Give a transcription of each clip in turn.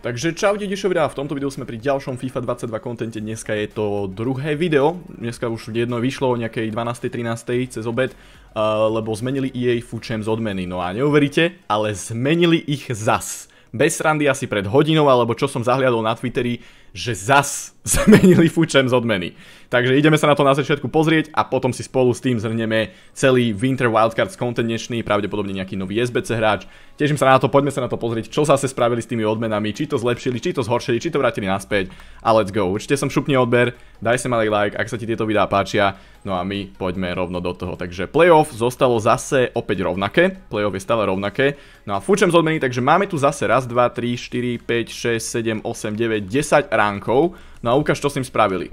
Takže čau dedešovia, v tomto videu sme pri ďalšom FIFA 22 kontente, dneska je to druhé video, dneska už jedno vyšlo o nejakej 12.13. cez obed, lebo zmenili EA Food z odmeny, no a neuveríte, ale zmenili ich zas. Bez randy asi pred hodinou, alebo čo som zahliadol na Twitteri, že zas zmenili fučem z odmeny. Takže ideme sa na to na začiatku pozrieť a potom si spolu s tým zhrnieme celý Winter Wildcards content dnešný, pravdepodobne nejaký nový SBC hráč. Teším sa na to, poďme sa na to pozrieť, čo sa zase spravili s tými odmenami, či to zlepšili, či to zhoršili, či to vrátili naspäť a let's go. Určite som šupne odber, daj sa malý like, ak sa ti tieto videá páčia, no a my poďme rovno do toho. Takže playoff zostalo zase opäť rovnaké, playoff je stále rovnaké, no a fučem z odmeny, takže máme tu zase raz, 2, 3, 4, 5, 6, 7, 8, 9, 10 ránkov, No a ukáž, čo s ním spravili.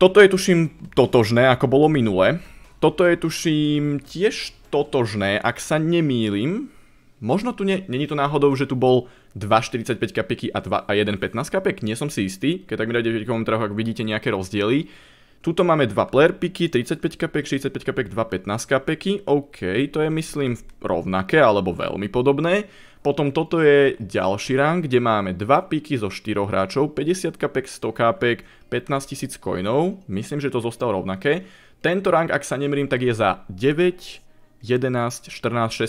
Toto je tuším totožné, ako bolo minule. Toto je tuším tiež totožné, ak sa nemýlim. Možno tu nie, není to náhodou, že tu bol 2,45 kapeky a, a 1,15 kapek, nie som si istý, keď tak mi dajte v komentároch, ak vidíte nejaké rozdiely. Tuto máme 2 player piky, 35 kapek, 65 kapek, 2 15 kapeky. OK, to je myslím rovnaké alebo veľmi podobné. Potom toto je ďalší rang, kde máme 2 piky zo 4 hráčov, 50 kapek, 100 kapek, 15 tisíc coinov, myslím, že to zostalo rovnaké. Tento rang, ak sa nemrím, tak je za 9, 11, 14, 16,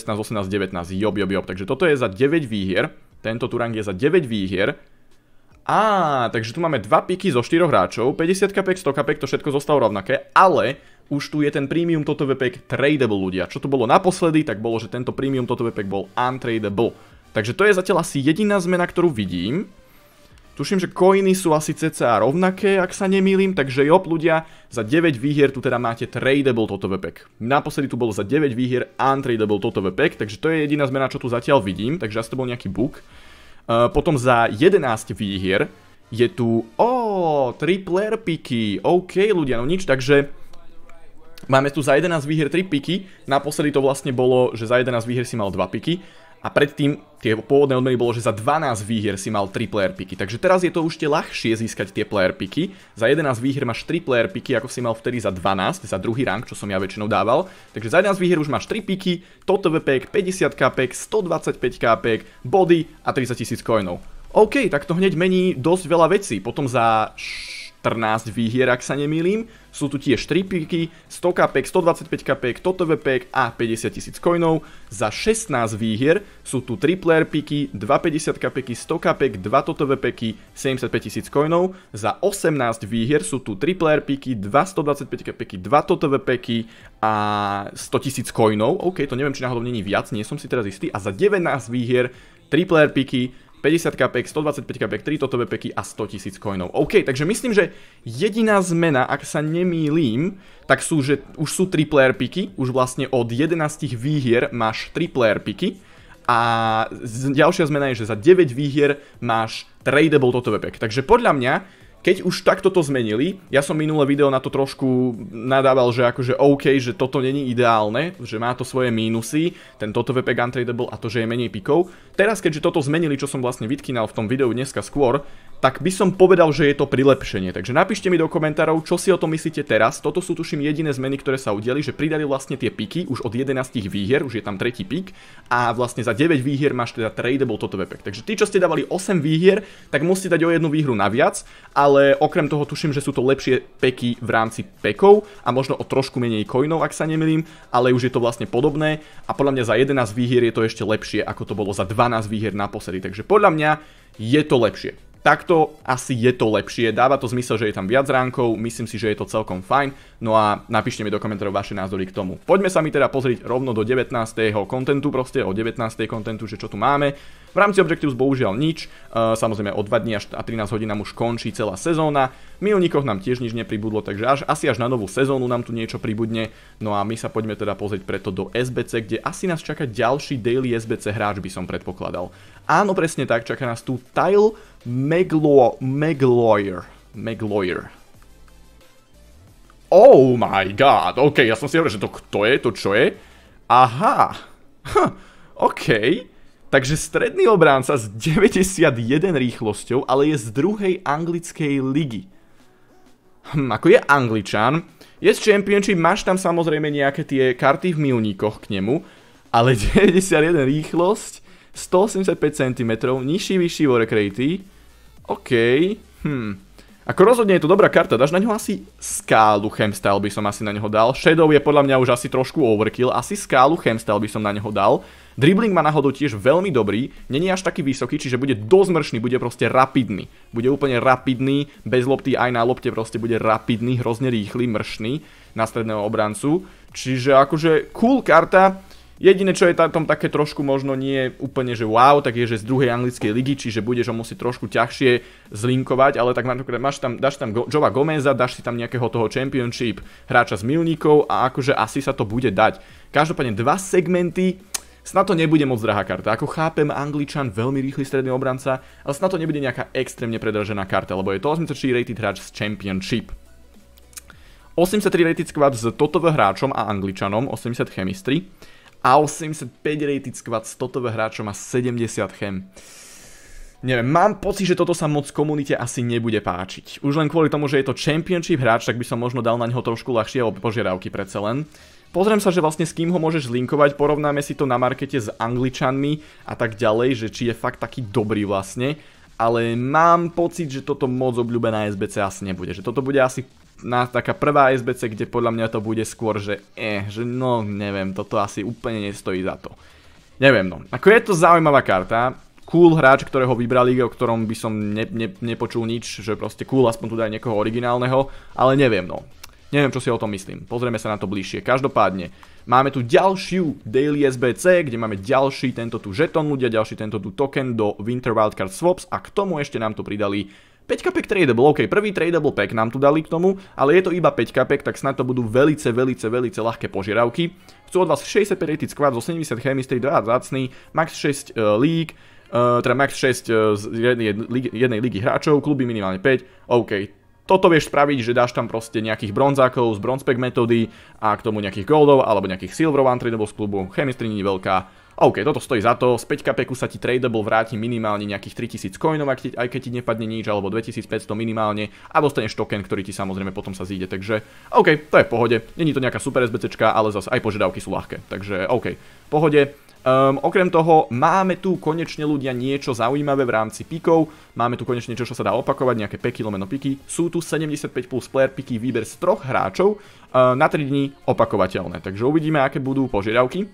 18, 19, job, job, job. Takže toto je za 9 výhier, tento rang je za 9 výhier. Á, takže tu máme 2 piky zo 4 hráčov, 50 kapek, 100 kapek, to všetko zostalo rovnaké, ale už tu je ten premium toto webpack tradable ľudia. Čo to bolo naposledy, tak bolo, že tento premium toto webpack bol untradable. Takže to je zatiaľ asi jediná zmena, ktorú vidím. Tuším, že koiny sú asi cca rovnaké, ak sa nemýlim, takže jop ľudia, za 9 výhier tu teda máte tradable toto webpack. Naposledy tu bolo za 9 výhier untradable toto webpack, takže to je jediná zmena, čo tu zatiaľ vidím, takže asi to bol nejaký bug. E, potom za 11 výhier je tu, ooo, oh, tri picky, OK ľudia, no nič, takže Máme tu za 11 výher 3 piky, naposledy to vlastne bolo, že za 11 výher si mal 2 piky a predtým tie pôvodné odmeny bolo, že za 12 výher si mal 3 player piky. Takže teraz je to už tie ľahšie získať tie player piky. Za 11 výher máš 3 player piky, ako si mal vtedy za 12, za druhý rank, čo som ja väčšinou dával. Takže za 11 výher už máš 3 piky, toto pack, 50 kapek, 125 kapek, body a 30 tisíc coinov. OK, tak to hneď mení dosť veľa vecí. Potom za 14 výhier, ak sa nemýlim. Sú tu tiež 3 píky, 100 kapek, 125 kapek, toto pek a 50 tisíc coinov. Za 16 výhier sú tu 3 player píky, 250 kapeky, 100 kapek, 2 toto peky, 75 tisíc coinov. Za 18 výhier sú tu 3 player píky, 2 125 kapeky, 2 totové peky a 100 tisíc coinov. OK, to neviem, či náhodou není viac, nie som si teraz istý. A za 19 výhier 3 player píky, 50 kapek, 125 kapek, 3 totové peky a 100 tisíc coinov. OK, takže myslím, že jediná zmena, ak sa nemýlím. tak sú, že už sú 3 player piky, už vlastne od 11 výhier máš 3 player piky a ďalšia zmena je, že za 9 výhier máš tradable totové pek. Takže podľa mňa keď už takto to zmenili, ja som minulé video na to trošku nadával, že akože OK, že toto není ideálne, že má to svoje mínusy, ten toto VP Guntradable a to, že je menej pikov. Teraz, keďže toto zmenili, čo som vlastne vytkynal v tom videu dneska skôr, tak by som povedal, že je to prilepšenie. Takže napíšte mi do komentárov, čo si o tom myslíte teraz. Toto sú tuším jediné zmeny, ktoré sa udeli, že pridali vlastne tie piky už od 11 výhier, už je tam tretí pik a vlastne za 9 výhier máš teda tradable toto webpack. Takže tí, čo ste dávali 8 výhier, tak musíte dať o jednu výhru naviac, ale okrem toho tuším, že sú to lepšie peky v rámci pekov a možno o trošku menej coinov, ak sa nemýlim, ale už je to vlastne podobné a podľa mňa za 11 výhier je to ešte lepšie, ako to bolo za 12 výhier naposledy. Takže podľa mňa je to lepšie takto asi je to lepšie. Dáva to zmysel, že je tam viac ránkov, myslím si, že je to celkom fajn. No a napíšte mi do komentárov vaše názory k tomu. Poďme sa mi teda pozrieť rovno do 19. kontentu, proste o 19. kontentu, že čo tu máme. V rámci Objectives bohužiaľ nič, e, samozrejme o 2 dní až a 13 hodín nám už končí celá sezóna. Milníkoch nám tiež nič nepribudlo, takže asi až na novú sezónu nám tu niečo pribudne. No a my sa poďme teda pozrieť preto do SBC, kde asi nás čaká ďalší daily SBC hráč by som predpokladal. Áno, presne tak, čaká nás tu Tile Megloyer. Megloyer. Oh my god, ok, ja som si hovoril, že to kto je, to čo je. Aha, okej. Takže stredný obránca s 91 rýchlosťou, ale je z druhej anglickej ligy. Hm, ako je angličan, je z Championship, máš tam samozrejme nejaké tie karty v milníkoch k nemu, ale 91 rýchlosť, 185 cm, nižší, vyšší work OK, hm, ako rozhodne je to dobrá karta, dáš na ňo asi skálu chemstyle by som asi na neho dal. Shadow je podľa mňa už asi trošku overkill, asi skálu chemstyle by som na neho dal. Dribbling má náhodou tiež veľmi dobrý, není až taký vysoký, čiže bude dozmršný, bude proste rapidný. Bude úplne rapidný, bez lopty aj na lopte proste bude rapidný, hrozne rýchly, mršný na stredného obrancu. Čiže akože cool karta, Jediné, čo je tam také trošku možno nie úplne, že wow, tak je, že z druhej anglickej ligy, čiže budeš ho musieť trošku ťažšie zlinkovať, ale tak máš tam, dáš tam Jova Gomeza, dáš si tam nejakého toho championship hráča s milníkov a akože asi sa to bude dať. Každopádne dva segmenty, snad to nebude moc drahá karta. Ako chápem, Angličan, veľmi rýchly stredný obranca, ale snad to nebude nejaká extrémne predražená karta, lebo je to 83 rated hráč z championship. 83 rated squad s Totovým hráčom a Angličanom, 80 chemistry a 85 rated squad totové hráčom a 70 chem. Neviem, mám pocit, že toto sa moc komunite asi nebude páčiť. Už len kvôli tomu, že je to championship hráč, tak by som možno dal na neho trošku ľahšie požiadavky predsa len. Pozriem sa, že vlastne s kým ho môžeš linkovať, porovnáme si to na markete s angličanmi a tak ďalej, že či je fakt taký dobrý vlastne ale mám pocit, že toto moc obľúbená SBC asi nebude. Že toto bude asi na taká prvá SBC, kde podľa mňa to bude skôr, že eh, že no neviem, toto asi úplne nestojí za to. Neviem no. Ako je to zaujímavá karta, cool hráč, ktorého vybrali, o ktorom by som ne, ne, nepočul nič, že proste cool, aspoň tu daj niekoho originálneho, ale neviem no. Neviem, čo si o tom myslím. Pozrieme sa na to bližšie. Každopádne, máme tu ďalšiu Daily SBC, kde máme ďalší tento tu žeton ľudia, ďalší tento tu token do Winter Wildcard Swaps a k tomu ešte nám tu pridali 5 kapek tradable, OK, prvý tradable pack nám tu dali k tomu, ale je to iba 5 kapek, tak snad to budú velice, velice, velice ľahké požiadavky. Chcú od vás 65 rated squad, zo 70 chemistry, 2 zácný, max 6 uh, e, league, uh, teda max 6 uh, e, z jednej, jednej ligy hráčov, kluby minimálne 5, OK, toto vieš spraviť, že dáš tam proste nejakých bronzákov z bronzpack metódy a k tomu nejakých goldov alebo nejakých silverov untradeable z klubu, chemistry nie je veľká, OK, toto stojí za to, z 5 peku sa ti tradable vráti minimálne nejakých 3000 coinov, aj keď ti nepadne nič, alebo 2500 minimálne a dostaneš token, ktorý ti samozrejme potom sa zíde, takže OK, to je v pohode, není to nejaká super SBCčka, ale zase aj požiadavky sú ľahké, takže OK, pohode. Ehm, okrem toho, máme tu konečne ľudia niečo zaujímavé v rámci pikov, máme tu konečne niečo, čo sa dá opakovať, nejaké peky lomeno piky, sú tu 75 plus player piky výber z troch hráčov, ehm, na 3 dní opakovateľné, takže uvidíme, aké budú požiadavky.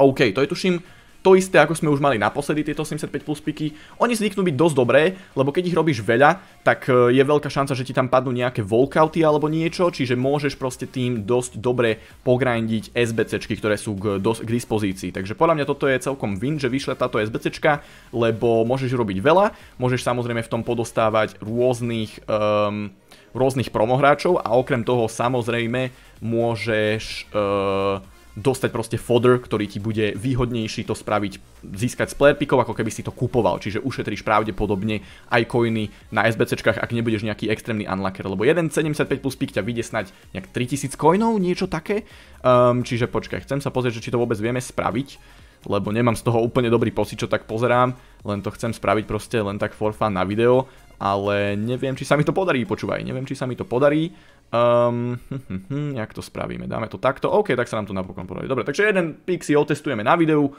OK, to je tuším to isté, ako sme už mali naposledy tieto 75 plus piky. Oni zvyknú byť dosť dobré, lebo keď ich robíš veľa, tak e, je veľká šanca, že ti tam padnú nejaké walkouty alebo niečo, čiže môžeš proste tým dosť dobre pogrindiť SBCčky, ktoré sú k, k dispozícii. Takže podľa mňa toto je celkom win, že vyšle táto SBCčka, lebo môžeš robiť veľa, môžeš samozrejme v tom podostávať rôznych... Um, rôznych promohráčov a okrem toho samozrejme môžeš uh, dostať proste fodder, ktorý ti bude výhodnejší to spraviť, získať z player pickov, ako keby si to kupoval. Čiže ušetríš pravdepodobne aj coiny na SBCčkách, ak nebudeš nejaký extrémny unlocker, lebo 1,75 plus pick ťa vyjde snať nejak 3000 coinov, niečo také. Um, čiže počkaj, chcem sa pozrieť, že či to vôbec vieme spraviť lebo nemám z toho úplne dobrý pocit, čo tak pozerám, len to chcem spraviť proste len tak for fun na video, ale neviem, či sa mi to podarí, počúvaj, neviem, či sa mi to podarí, Um, hm, hm, hm, jak to spravíme? Dáme to takto? OK, tak sa nám to napokon podarí. Dobre, takže jeden pik si otestujeme na videu,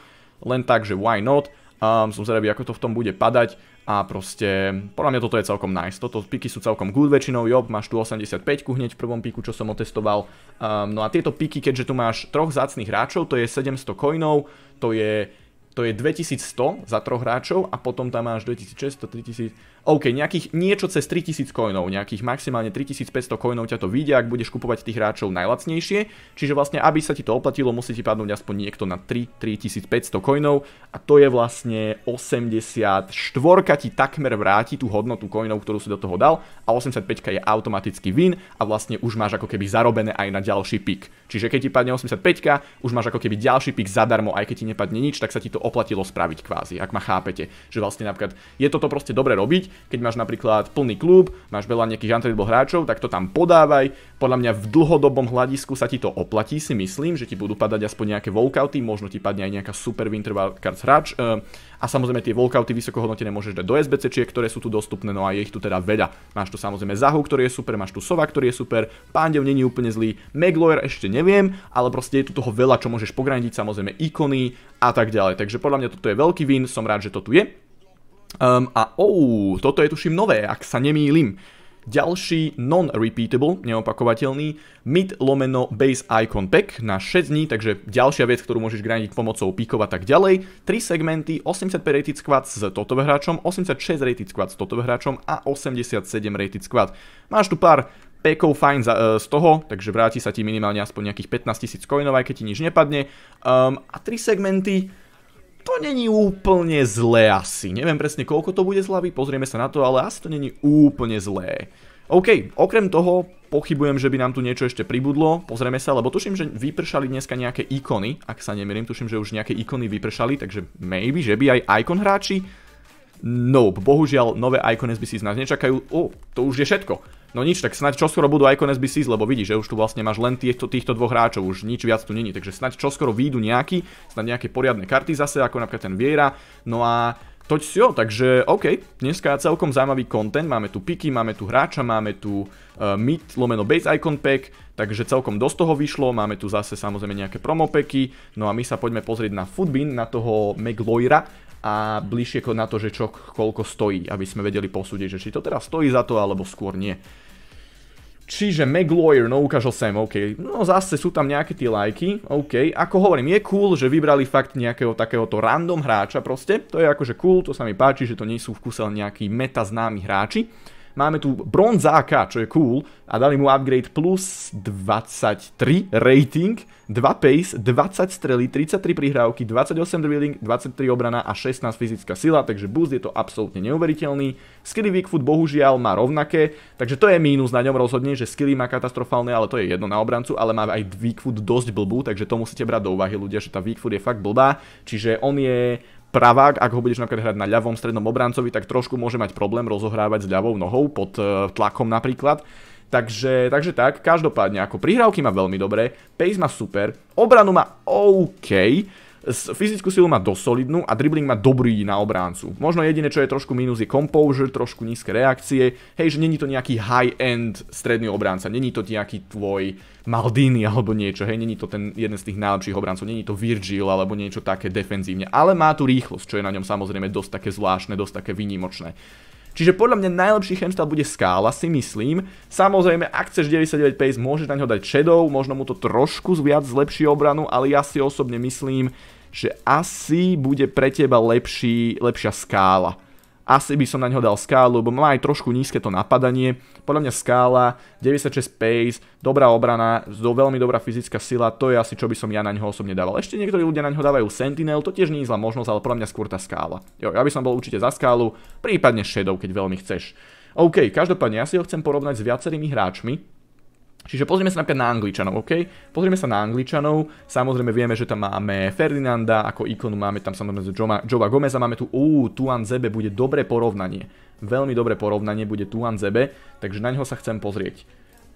len tak, že why not. Um, som zrebi, ako to v tom bude padať a proste, podľa mňa toto je celkom nice. Toto piky sú celkom good väčšinou, job, máš tu 85 hneď v prvom piku, čo som otestoval. Um, no a tieto piky, keďže tu máš troch zácných hráčov, to je 700 coinov, to je to je 2100 za troch hráčov a potom tam máš 2600, 3000, OK, nejakých, niečo cez 3000 coinov, nejakých maximálne 3500 coinov ťa to vyjde, ak budeš kupovať tých hráčov najlacnejšie, čiže vlastne, aby sa ti to oplatilo, musí ti padnúť aspoň niekto na 3 3500 coinov a to je vlastne 84 ti takmer vráti tú hodnotu coinov, ktorú si do toho dal a 85 je automaticky win a vlastne už máš ako keby zarobené aj na ďalší pik. Čiže keď ti padne 85, už máš ako keby ďalší pik zadarmo, aj keď ti nepadne nič, tak sa ti to oplatilo spraviť kvázi, ak ma chápete. Že vlastne napríklad je toto proste dobre robiť, keď máš napríklad plný klub, máš veľa nejakých untradeable hráčov, tak to tam podávaj. Podľa mňa v dlhodobom hľadisku sa ti to oplatí, si myslím, že ti budú padať aspoň nejaké walkouty, možno ti padne aj nejaká super Winter Wildcards hráč. Eh, a samozrejme tie walkouty vysokohodnotené môžeš dať do SBC, ktoré sú tu dostupné, no a je ich tu teda veľa. Máš tu samozrejme Zahu, ktorý je super, máš tu Sova, ktorý je super, Pandev není úplne zlý, Megloyer ešte neviem, ale proste je tu toho veľa, čo môžeš pograniť, samozrejme ikony a tak ďalej. Takže Takže podľa mňa toto je veľký win, som rád, že to tu je. Um, a ou, oh, toto je tuším nové, ak sa nemýlim. Ďalší non-repeatable, neopakovateľný, mid lomeno base icon pack na 6 dní, takže ďalšia vec, ktorú môžeš grindiť pomocou píkov a tak ďalej. 3 segmenty, 85 rated squad s toto hráčom, 86 rated squad s totov hráčom a 87 rated squad. Máš tu pár pekov fajn e, z toho, takže vráti sa ti minimálne aspoň nejakých 15 tisíc coinov, aj keď ti nič nepadne. Um, a 3 segmenty, to není úplne zlé asi. Neviem presne, koľko to bude zlavy, pozrieme sa na to, ale asi to není úplne zlé. OK, okrem toho pochybujem, že by nám tu niečo ešte pribudlo, pozrieme sa, lebo tuším, že vypršali dneska nejaké ikony, ak sa nemierim, tuším, že už nejaké ikony vypršali, takže maybe, že by aj ikon hráči? Nope, bohužiaľ nové icons by si z nás nečakajú, o, to už je všetko. No nič, tak snáď čoskoro budú Icon SBCs, lebo vidíš, že už tu vlastne máš len týchto, týchto dvoch hráčov, už nič viac tu není, takže snáď čoskoro výjdu nejaký, snáď nejaké poriadne karty zase, ako napríklad ten Viera, no a toť si jo, takže OK, dneska celkom zaujímavý content, máme tu piky, máme tu hráča, máme tu uh, mid, lomeno base icon pack, takže celkom dosť toho vyšlo, máme tu zase samozrejme nejaké promopeky, no a my sa poďme pozrieť na Footbin, na toho McLoyra a bližšie na to, že čo koľko stojí, aby sme vedeli posúdiť, že či to teraz stojí za to, alebo skôr nie. Čiže McLawyer, no ukážo sem, OK. No zase sú tam nejaké tie lajky, OK. Ako hovorím, je cool, že vybrali fakt nejakého takéhoto random hráča proste. To je akože cool, to sa mi páči, že to nie sú v kuse len nejakí meta známi hráči. Máme tu bronzáka, čo je cool, a dali mu upgrade plus 23 rating, 2 pace, 20 strely, 33 prihrávky, 28 drilling, 23 obrana a 16 fyzická sila, takže boost je to absolútne neuveriteľný. Skilly Weakfoot bohužiaľ má rovnaké, takže to je mínus na ňom rozhodne, že skilly má katastrofálne, ale to je jedno na obrancu, ale má aj Weakfoot dosť blbú, takže to musíte brať do úvahy ľudia, že tá Weakfoot je fakt blbá, čiže on je pravák, ak ho budeš napríklad hrať na ľavom strednom obrancovi, tak trošku môže mať problém rozohrávať s ľavou nohou pod e, tlakom napríklad. Takže, takže tak, každopádne ako prihrávky má veľmi dobré, pace má super, obranu má OK, Fyzickú silu má dosť solidnú a dribbling má dobrý na obráncu. Možno jediné, čo je trošku minus, je composure, trošku nízke reakcie. Hej, že není to nejaký high-end stredný obránca, není to nejaký tvoj Maldini alebo niečo, hej, není to ten jeden z tých najlepších obrancov, není to Virgil alebo niečo také defenzívne, ale má tu rýchlosť, čo je na ňom samozrejme dosť také zvláštne, dosť také vynimočné. Čiže podľa mňa najlepší handstyle bude skála, si myslím. Samozrejme, ak chceš 99 pace, môžeš na ňo dať shadow, možno mu to trošku viac zlepší obranu, ale ja si osobne myslím, že asi bude pre teba lepší, lepšia skála asi by som na ňo dal skálu, lebo má aj trošku nízke to napadanie. Podľa mňa skála, 96 pace, dobrá obrana, veľmi dobrá fyzická sila, to je asi čo by som ja na ňo osobne dával. Ešte niektorí ľudia na ňo dávajú Sentinel, to tiež nie je zlá možnosť, ale podľa mňa skôr tá skála. Jo, ja by som bol určite za skálu, prípadne Shadow, keď veľmi chceš. OK, každopádne ja si ho chcem porovnať s viacerými hráčmi, Čiže pozrieme sa napríklad na Angličanov, OK? Pozrieme sa na Angličanov, samozrejme vieme, že tam máme Ferdinanda, ako ikonu máme tam samozrejme Joe Gomeza, máme tu, uú, Tuan Zebe bude dobré porovnanie. Veľmi dobré porovnanie bude Tuan Zebe, takže na ňo sa chcem pozrieť.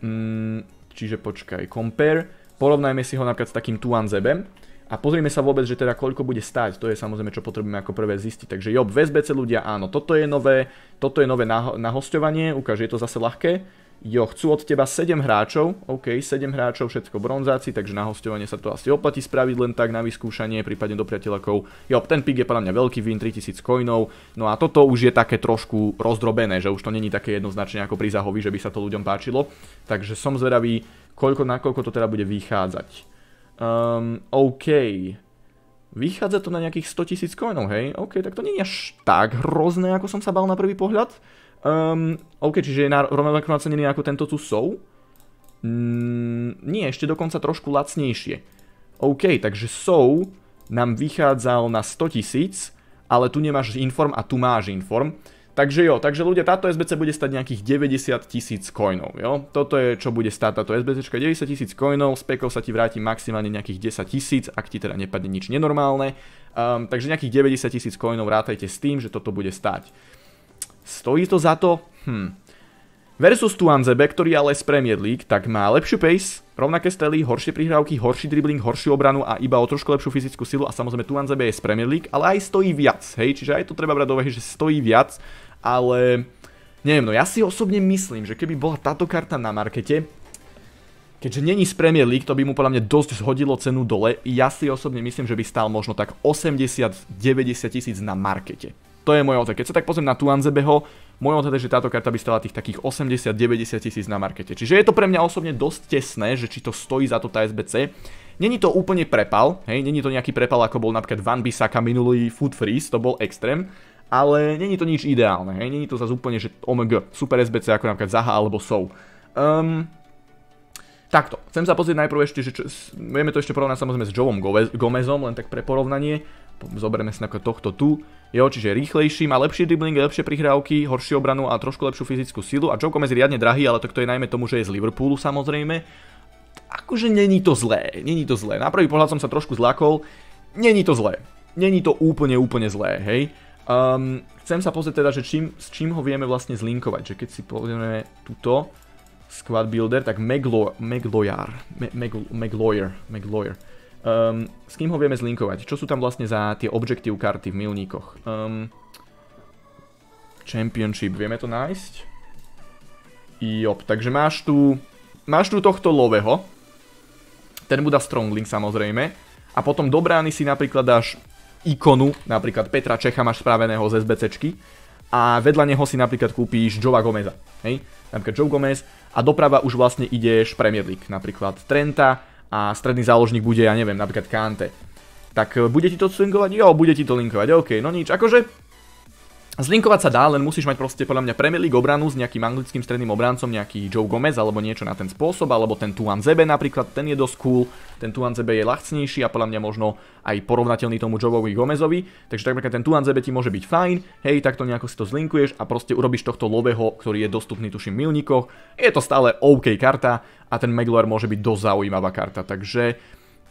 Mm, čiže počkaj, compare, porovnajme si ho napríklad s takým Tuan Zebe. a pozrieme sa vôbec, že teda koľko bude stať, to je samozrejme, čo potrebujeme ako prvé zistiť. Takže Job, v SBC ľudia, áno, toto je nové, toto je nové na, na hostovanie, je to zase ľahké Jo, chcú od teba 7 hráčov, OK, 7 hráčov, všetko bronzáci, takže na hostovanie sa to asi oplatí spraviť len tak na vyskúšanie, prípadne do priateľakov. Jo, ten pick je podľa mňa veľký win, 3000 coinov, no a toto už je také trošku rozdrobené, že už to není také jednoznačne ako pri Zahovi, že by sa to ľuďom páčilo, takže som zvedavý, koľko na koľko to teda bude vychádzať. Um, OK, vychádza to na nejakých 100 000 coinov, hej? OK, tak to není až tak hrozné, ako som sa bal na prvý pohľad. Um, OK, čiže je rovnako nacenený ako tento tu sou? Mm, nie, ešte dokonca trošku lacnejšie. OK, takže SOU nám vychádzal na 100 tisíc, ale tu nemáš inform a tu máš inform. Takže jo, takže ľudia, táto SBC bude stať nejakých 90 tisíc coinov, jo? Toto je, čo bude stať táto SBC, 90 tisíc coinov, z pekov sa ti vráti maximálne nejakých 10 tisíc, ak ti teda nepadne nič nenormálne. Um, takže nejakých 90 tisíc coinov rátajte s tým, že toto bude stať. Stojí to za to? Hm. Versus Tuanzebe, ktorý ale z Premier League, tak má lepšiu pace, rovnaké stely, horšie prihrávky, horší dribbling, horšiu obranu a iba o trošku lepšiu fyzickú silu a samozrejme Tuanzebe je z Premier League, ale aj stojí viac, hej, čiže aj to treba brať do že stojí viac, ale neviem, no ja si osobne myslím, že keby bola táto karta na markete, keďže není z Premier League, to by mu podľa mňa dosť zhodilo cenu dole. Ja si osobne myslím, že by stál možno tak 80-90 tisíc na markete. To je moja odhad. Keď sa tak pozriem na Tuanzebeho, môj odhad je, že táto karta by stala tých takých 80-90 tisíc na markete. Čiže je to pre mňa osobne dosť tesné, že či to stojí za to tá SBC. Není to úplne prepal, hej, není to nejaký prepal, ako bol napríklad Van Bissaka minulý Food Freeze, to bol extrém, ale není to nič ideálne, hej, není to zase úplne, že OMG, super SBC ako napríklad Zaha alebo Sou. Ehm... takto, chcem sa pozrieť najprv ešte, že vieme to ešte porovnať samozrejme s Joeom Gomezom, len tak pre porovnanie, zoberme si napríklad tohto tu, Jo, čiže rýchlejší, má lepší dribbling, lepšie prihrávky, horšiu obranu a trošku lepšiu fyzickú silu. A Joe Gomez je riadne drahý, ale to je najmä tomu, že je z Liverpoolu samozrejme. Akože není to zlé, není to zlé. Na prvý pohľad som sa trošku zlakol, není to zlé. Není to úplne, úplne zlé, hej. Um, chcem sa pozrieť teda, že čím, s čím ho vieme vlastne zlinkovať, že keď si povieme túto squad builder, tak Meglo, Megloyar, Me, Megloyar, Megloyar, Um, s kým ho vieme zlinkovať? Čo sú tam vlastne za tie objective karty v milníkoch? Um, championship, vieme to nájsť? Jop, takže máš tu, máš tu tohto loveho. Ten mu dá link samozrejme. A potom do brány si napríklad dáš ikonu, napríklad Petra Čecha máš spraveného z SBCčky a vedľa neho si napríklad kúpíš Jova Gomeza, hej? Napríklad Joe Gomez a doprava už vlastne ideš Premier League, napríklad Trenta, a stredný záložník bude, ja neviem, napríklad Kante. Tak e, bude ti to swingovať? Jo, bude ti to linkovať, OK, no nič, akože Zlinkovať sa dá, len musíš mať proste podľa mňa Premier League obranu s nejakým anglickým stredným obrancom, nejaký Joe Gomez alebo niečo na ten spôsob, alebo ten Tuan Zebe napríklad, ten je dosť cool, ten Tuan Zebe je lacnejší a podľa mňa možno aj porovnateľný tomu Joe Gomezovi, takže napríklad ten Tuan Zebe ti môže byť fajn, hej, takto nejako si to zlinkuješ a proste urobíš tohto lového, ktorý je dostupný tuším milníkoch, je to stále OK karta a ten Maguire môže byť dosť zaujímavá karta, takže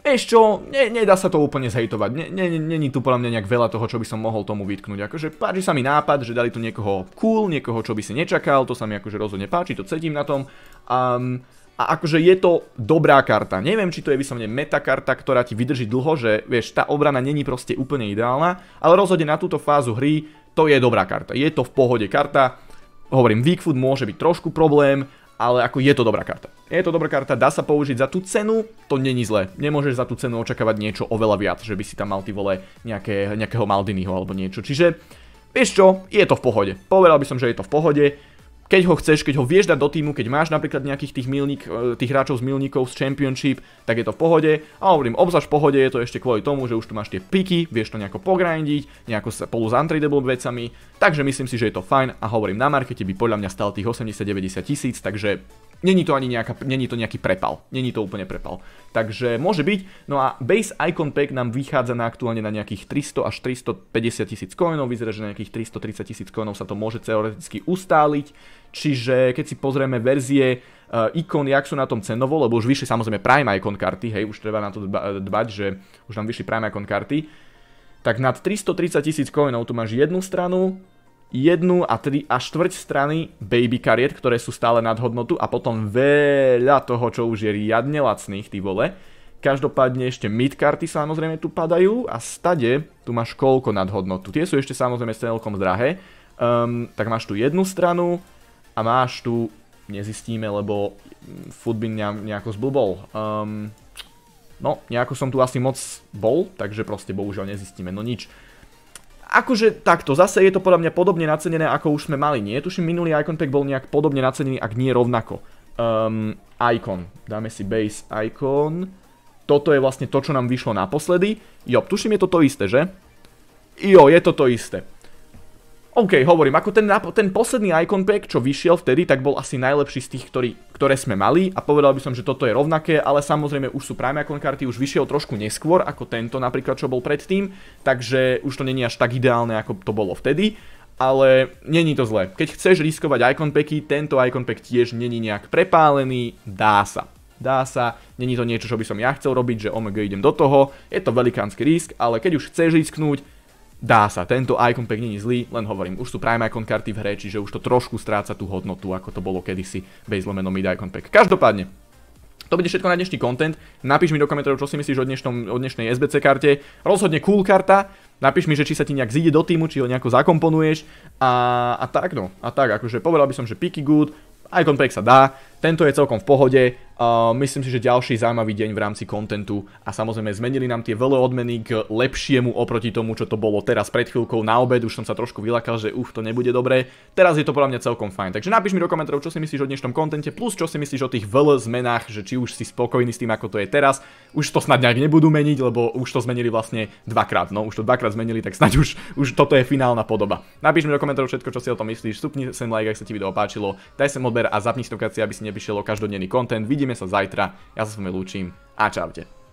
vieš čo, ne, nedá sa to úplne zhejtovať. Není tu podľa mňa nejak veľa toho, čo by som mohol tomu vytknúť. Akože páči sa mi nápad, že dali tu niekoho cool, niekoho, čo by si nečakal, to sa mi akože rozhodne páči, to cedím na tom. Um, a akože je to dobrá karta. Neviem, či to je meta metakarta, ktorá ti vydrží dlho, že vieš, tá obrana není proste úplne ideálna, ale rozhodne na túto fázu hry to je dobrá karta. Je to v pohode karta. Hovorím, Weakfoot môže byť trošku problém, ale ako je to dobrá karta. Je to dobrá karta, dá sa použiť za tú cenu, to není zle. Nemôžeš za tú cenu očakávať niečo oveľa viac, že by si tam mal ty vole nejaké, nejakého Maldinyho alebo niečo. Čiže, vieš čo, je to v pohode. Povedal by som, že je to v pohode keď ho chceš, keď ho vieš dať do týmu, keď máš napríklad nejakých tých, milník, e, tých hráčov z milníkov z Championship, tak je to v pohode. A hovorím, obzvlášť v pohode je to ešte kvôli tomu, že už tu máš tie piky, vieš to nejako pogrindiť, nejako polu s untradeable vecami. Takže myslím si, že je to fajn a hovorím, na markete by podľa mňa stal tých 80-90 tisíc, takže Není to ani nejaká, není to nejaký prepal. Není to úplne prepal. Takže môže byť. No a base icon pack nám vychádza na aktuálne na nejakých 300 až 350 tisíc coinov. Vyzerá, že na nejakých 330 tisíc coinov sa to môže teoreticky ustáliť. Čiže keď si pozrieme verzie uh, ikon, jak sú na tom cenovo, lebo už vyšli samozrejme Prime Icon karty, hej, už treba na to dbať, že už nám vyšli Prime Icon karty, tak nad 330 tisíc coinov tu máš jednu stranu, jednu a tri a štvrť strany baby kariet, ktoré sú stále nad hodnotu a potom veľa toho, čo už je riadne lacných, ty vole. Každopádne ešte karty samozrejme tu padajú a stade tu máš koľko nad hodnotu. Tie sú ešte samozrejme celkom drahé. Um, tak máš tu jednu stranu a máš tu, nezistíme, lebo Foodbin nejako zblbol. Um, no, nejako som tu asi moc bol, takže proste bohužiaľ nezistíme, no nič akože takto, zase je to podľa mňa podobne nacenené, ako už sme mali, nie? Tuším, minulý Icon Pack bol nejak podobne nacenený, ak nie rovnako. Um, icon, dáme si base Icon. Toto je vlastne to, čo nám vyšlo naposledy. Jo, tuším, je to to isté, že? Jo, je to to isté. OK, hovorím, ako ten, ten posledný Icon Pack, čo vyšiel vtedy, tak bol asi najlepší z tých, ktorý, ktoré sme mali a povedal by som, že toto je rovnaké, ale samozrejme už sú Prime Icon karty, už vyšiel trošku neskôr ako tento napríklad, čo bol predtým, takže už to není až tak ideálne, ako to bolo vtedy, ale není to zlé. Keď chceš riskovať Icon Packy, tento Icon Pack tiež není nejak prepálený, dá sa. Dá sa, není to niečo, čo by som ja chcel robiť, že OMG idem do toho, je to velikánsky risk, ale keď už chceš risknúť, dá sa. Tento icon pek není zlý, len hovorím, už sú prime icon karty v hre, čiže už to trošku stráca tú hodnotu, ako to bolo kedysi base lomeno mid icon pack. Každopádne, to bude všetko na dnešný content. Napíš mi do komentárov, čo si myslíš o, dnešnom, o dnešnej SBC karte. Rozhodne cool karta. Napíš mi, že či sa ti nejak zíde do týmu, či ho nejako zakomponuješ. A, a tak no, a tak, akože povedal by som, že picky good, Icon Pack sa dá, tento je celkom v pohode, myslím si, že ďalší zaujímavý deň v rámci kontentu a samozrejme zmenili nám tie veľa odmeny k lepšiemu oproti tomu, čo to bolo teraz pred chvíľkou na obed, už som sa trošku vylakal, že uf, to nebude dobré. Teraz je to podľa mňa celkom fajn. Takže napíš mi do komentárov, čo si myslíš o dnešnom kontente, plus čo si myslíš o tých veľa zmenách, že či už si spokojný s tým, ako to je teraz. Už to snad nejak nebudú meniť, lebo už to zmenili vlastne dvakrát. No už to dvakrát zmenili, tak snad už, už toto je finálna podoba. Napíš mi do komentárov všetko, čo si o tom myslíš, stupni sem like, ak sa ti video páčilo, daj sem odber a zapni si aby si neprišiel o každodenný kontent. Vidím Uvidíme sa zajtra, ja sa s vami lúčim a čaute.